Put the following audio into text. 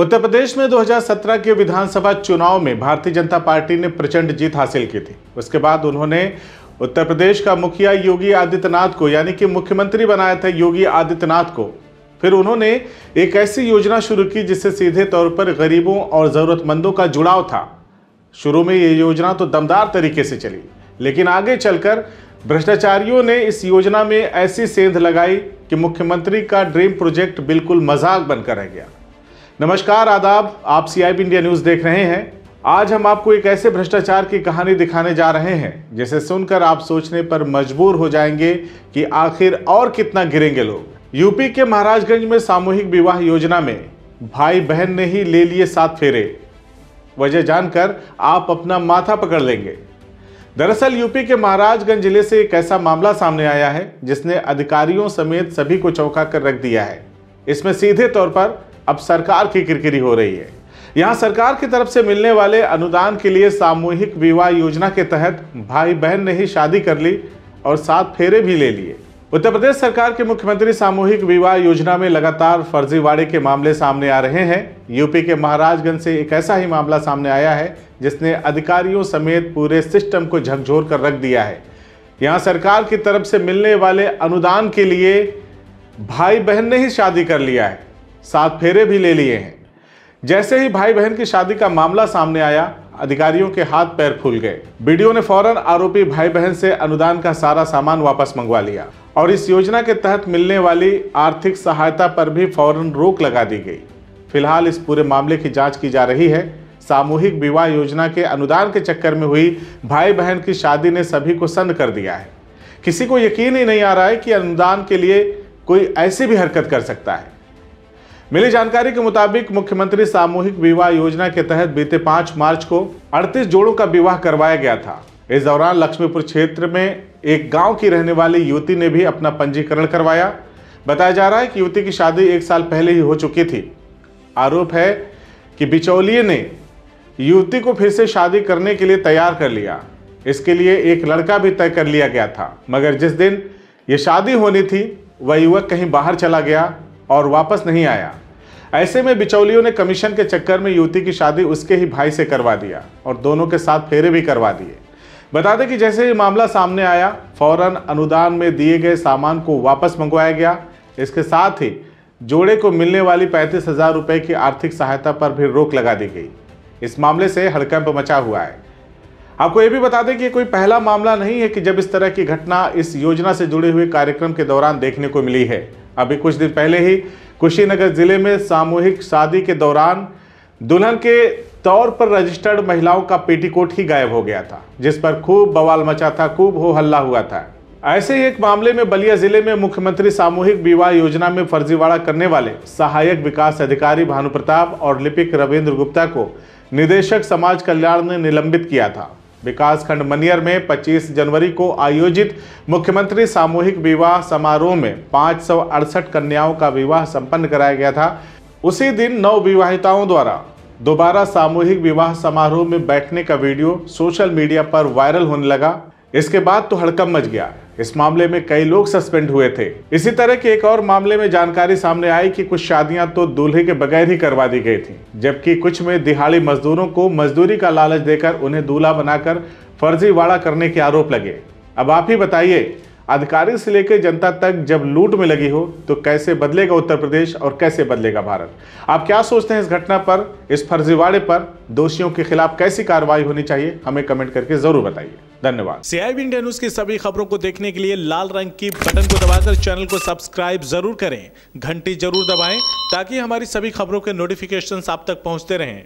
उत्तर प्रदेश में 2017 के विधानसभा चुनाव में भारतीय जनता पार्टी ने प्रचंड जीत हासिल की थी उसके बाद उन्होंने उत्तर प्रदेश का मुखिया योगी आदित्यनाथ को यानी कि मुख्यमंत्री बनाया था योगी आदित्यनाथ को फिर उन्होंने एक ऐसी योजना शुरू की जिससे सीधे तौर पर गरीबों और ज़रूरतमंदों का जुड़ाव था शुरू में ये योजना तो दमदार तरीके से चली लेकिन आगे चलकर भ्रष्टाचारियों ने इस योजना में ऐसी सेंध लगाई कि मुख्यमंत्री का ड्रीम प्रोजेक्ट बिल्कुल मजाक बनकर रह गया नमस्कार आदाब आप सीआईबी इंडिया न्यूज देख रहे हैं आज हम आपको एक ऐसे भ्रष्टाचार की कहानी दिखाने जा रहे हैं जिसे सुनकर आप सोचने पर मजबूर हो जाएंगे कि आखिर और कितना गिरेंगे लोग यूपी के महाराजगंज में सामूहिक विवाह योजना में भाई बहन ने ही ले लिए सात फेरे वजह जानकर आप अपना माथा पकड़ लेंगे दरअसल यूपी के महाराजगंज जिले से एक ऐसा मामला सामने आया है जिसने अधिकारियों समेत सभी को चौंका कर रख दिया है इसमें सीधे तौर पर अब सरकार की किरकिरी हो रही है यहाँ सरकार की तरफ से मिलने वाले अनुदान के लिए सामूहिक विवाह योजना के तहत भाई बहन ने ही शादी कर ली और साथ फेरे भी ले लिए उत्तर प्रदेश सरकार के मुख्यमंत्री सामूहिक विवाह योजना में लगातार फर्जीवाड़े के मामले सामने आ रहे हैं यूपी के महाराजगंज से एक ऐसा ही मामला सामने आया है जिसने अधिकारियों समेत पूरे सिस्टम को झकझोर कर रख दिया है यहाँ सरकार की तरफ से मिलने वाले अनुदान के लिए भाई बहन ने ही शादी कर लिया है सात फेरे भी ले लिए हैं जैसे ही भाई बहन की शादी का मामला सामने आया अधिकारियों के हाथ पैर फूल गए बीडीओ ने फौरन आरोपी भाई बहन से अनुदान का सारा सामान वापस मंगवा लिया और इस योजना के तहत मिलने वाली आर्थिक सहायता पर भी फौरन रोक लगा दी गई फिलहाल इस पूरे मामले की जांच की जा रही है सामूहिक विवाह योजना के अनुदान के चक्कर में हुई भाई बहन की शादी ने सभी को सन्न कर दिया है किसी को यकीन ही नहीं आ रहा है कि अनुदान के लिए कोई ऐसी भी हरकत कर सकता है मिली जानकारी के मुताबिक मुख्यमंत्री सामूहिक विवाह योजना के तहत बीते पांच मार्च को अड़तीस जोड़ों का विवाह करवाया गया था इस दौरान लक्ष्मीपुर क्षेत्र में एक गांव की रहने वाली युवती ने भी अपना पंजीकरण करवाया बताया जा रहा है कि युवती की शादी एक साल पहले ही हो चुकी थी आरोप है कि बिचौलिए ने युवती को फिर से शादी करने के लिए तैयार कर लिया इसके लिए एक लड़का भी तय कर लिया गया था मगर जिस दिन ये शादी होनी थी वह युवक कहीं बाहर चला गया और वापस नहीं आया ऐसे में बिचौलियों ने कमीशन के चक्कर में युवती की शादी उसके ही भाई से करवा दिया और दोनों के साथ फेरे भी करवा दिए बता दें कि जैसे ही मामला सामने आया फौरन अनुदान में दिए गए सामान को वापस मंगवाया गया इसके साथ ही जोड़े को मिलने वाली पैंतीस हजार रुपये की आर्थिक सहायता पर भी रोक लगा दी गई इस मामले से हड़कंप मचा हुआ है आपको यह भी बता दें कि ये कोई पहला मामला नहीं है कि जब इस तरह की घटना इस योजना से जुड़े हुए कार्यक्रम के दौरान देखने को मिली है अभी कुछ दिन पहले ही कुशीनगर जिले में सामूहिक शादी के दौरान दुल्हन के तौर पर रजिस्टर्ड महिलाओं का पेटीकोट ही गायब हो गया था जिस पर खूब बवाल मचा था खूब हो हल्ला हुआ था ऐसे ही एक मामले में बलिया जिले में मुख्यमंत्री सामूहिक विवाह योजना में फर्जीवाड़ा करने वाले सहायक विकास अधिकारी भानु प्रताप और लिपिक रविंद्र गुप्ता को निदेशक समाज कल्याण ने निलंबित किया था विकासखंड मनियर में 25 जनवरी को आयोजित मुख्यमंत्री सामूहिक विवाह समारोह में पाँच कन्याओं का विवाह संपन्न कराया गया था उसी दिन नव विवाहिताओं द्वारा दोबारा सामूहिक विवाह समारोह में बैठने का वीडियो सोशल मीडिया पर वायरल होने लगा इसके बाद तो हड़कम मच गया इस मामले में कई लोग सस्पेंड हुए थे इसी तरह के एक और मामले में जानकारी सामने आई कि कुछ शादियां तो दूल्हे के बगैर ही करवा दी गई थी जबकि कुछ में दिहाड़ी मजदूरों को मजदूरी का लालच देकर उन्हें दूल्हा बनाकर फर्जीवाड़ा करने के आरोप लगे अब आप ही बताइए अधिकारी से लेकर जनता तक जब लूट में लगी हो तो कैसे बदलेगा उत्तर प्रदेश और कैसे बदलेगा भारत आप क्या सोचते हैं इस घटना पर इस फर्जीवाड़े पर दोषियों के खिलाफ कैसी कार्रवाई होनी चाहिए हमें कमेंट करके ज़रूर बताइए धन्यवाद सीआईबी इंडिया न्यूज की सभी खबरों को देखने के लिए लाल रंग की बटन को दबाकर चैनल को सब्सक्राइब जरूर करें घंटी जरूर दबाएं ताकि हमारी सभी खबरों के नोटिफिकेशन आप तक पहुंचते रहें